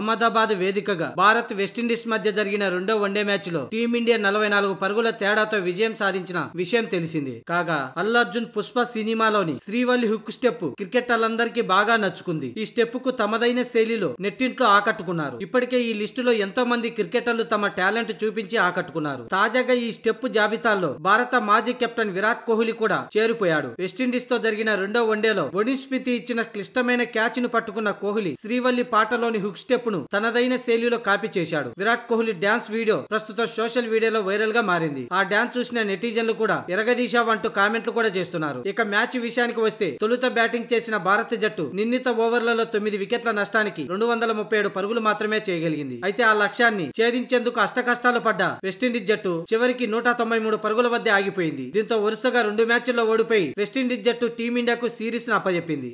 అహ్మదాబాద్ వేదికగా భారత్ వెస్టిండీస్ మధ్య జరిగిన రెండో వన్డే మ్యాచ్ లో టీమిండియా నలభై నాలుగు పరుగుల తేడాతో విజయం సాధించిన విషయం తెలిసింది కాగా అల్లర్జున్ పుష్ప సినిమాలోని శ్రీవల్లి హుక్ స్టెప్ క్రికెటర్లందరికీ బాగా నచ్చుకుంది ఈ స్టెప్ కు తమదైన శైలిలో నెట్టింట్లో ఆకట్టుకున్నారు ఇప్పటికే ఈ లిస్టులో ఎంతో మంది క్రికెటర్లు తమ టాలెంట్ చూపించి ఆకట్టుకున్నారు తాజాగా ఈ స్టెప్ జాబితాలో భారత మాజీ కెప్టెన్ విరాట్ కోహ్లీ కూడా చేరిపోయాడు వెస్టిండీస్ తో జరిగిన రెండో వన్డేలో వణి స్మితి ఇచ్చిన క్లిష్టమైన క్యాచ్ ను పట్టుకున్న కోహ్లీ శ్రీవల్లి పాటలోని హుక్ స్టెప్ ను తనదైన శైలిలో కాపీ చేశాడు విరాట్ కోహ్లీ డాన్స్ వీడియో ప్రస్తుతం సోషల్ మీడియాలో వైరల్ గా మారింది ఆ డాన్స్ చూసిన నెటిజన్లు కూడా అంటూ కామెంట్లు కూడా చేస్తున్నారు ఇక మ్యాచ్ విషయానికి వస్తే తొలుత బ్యాటింగ్ చేసిన భారత జట్టు నిన్నిత ఓవర్లలో తొమ్మిది వికెట్ల నష్టానికి రెండు వందల ముప్పై ఏడు పరుగులు మాత్రమే చేయగలిగింది అయితే ఆ లక్ష్యాన్ని ఛేదించేందుకు అష్టకష్టాలు పడ్డ వెస్టిండీస్ జట్టు చివరికి నూట తొంభై మూడు పరుగుల వద్ద ఆగిపోయింది దీంతో వరుసగా రెండు మ్యాచ్ల్లో ఓడిపోయి వెస్టిండీస్ జట్టు టీమిండియాకు సిరీస్ ను అప్పజెప్పింది